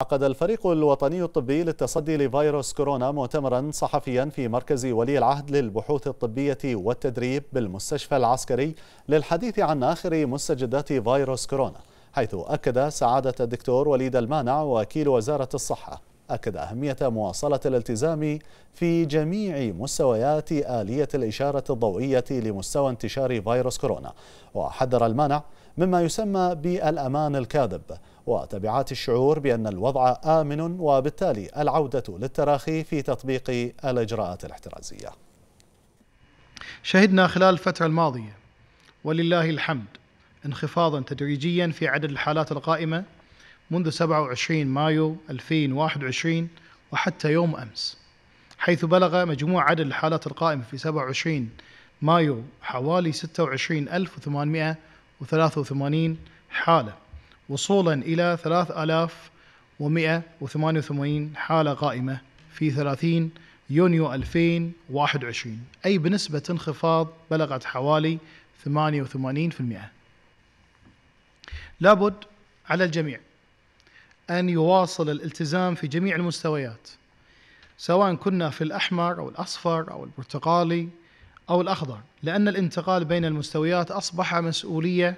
عقد الفريق الوطني الطبي للتصدي لفيروس كورونا مؤتمرا صحفيا في مركز ولي العهد للبحوث الطبية والتدريب بالمستشفى العسكري للحديث عن آخر مستجدات فيروس كورونا حيث أكد سعادة الدكتور وليد المانع وكيل وزارة الصحة أكد أهمية مواصلة الالتزام في جميع مستويات آلية الإشارة الضوئية لمستوى انتشار فيروس كورونا وحذر المانع مما يسمى بالأمان الكاذب وتبعات الشعور بأن الوضع آمن وبالتالي العودة للتراخي في تطبيق الإجراءات الاحترازية شهدنا خلال الفترة الماضية ولله الحمد انخفاضا تدريجيا في عدد الحالات القائمة منذ 27 مايو 2021 وحتى يوم أمس حيث بلغ مجموع عدد الحالات القائمة في 27 مايو حوالي 26883 حالة وصولا إلى 3188 حالة قائمة في 30 يونيو 2021 أي بنسبة انخفاض بلغت حوالي 88% لابد على الجميع أن يواصل الالتزام في جميع المستويات سواء كنا في الأحمر أو الأصفر أو البرتقالي أو الأخضر لأن الانتقال بين المستويات أصبح مسؤولية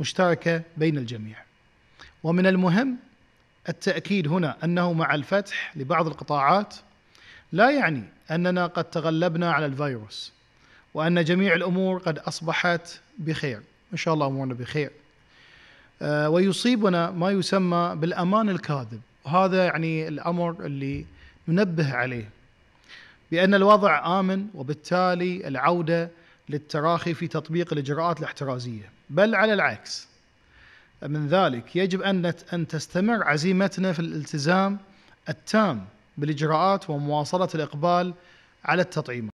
مشتركة بين الجميع ومن المهم التأكيد هنا أنه مع الفتح لبعض القطاعات لا يعني أننا قد تغلبنا على الفيروس وأن جميع الأمور قد أصبحت بخير إن شاء الله أمورنا بخير آه، ويصيبنا ما يسمى بالأمان الكاذب وهذا يعني الأمر اللي ننبه عليه بأن الوضع آمن وبالتالي العودة للتراخي في تطبيق الإجراءات الاحترازية بل على العكس من ذلك يجب أن أن تستمر عزيمتنا في الالتزام التام بالإجراءات ومواصلة الإقبال على التطعيمات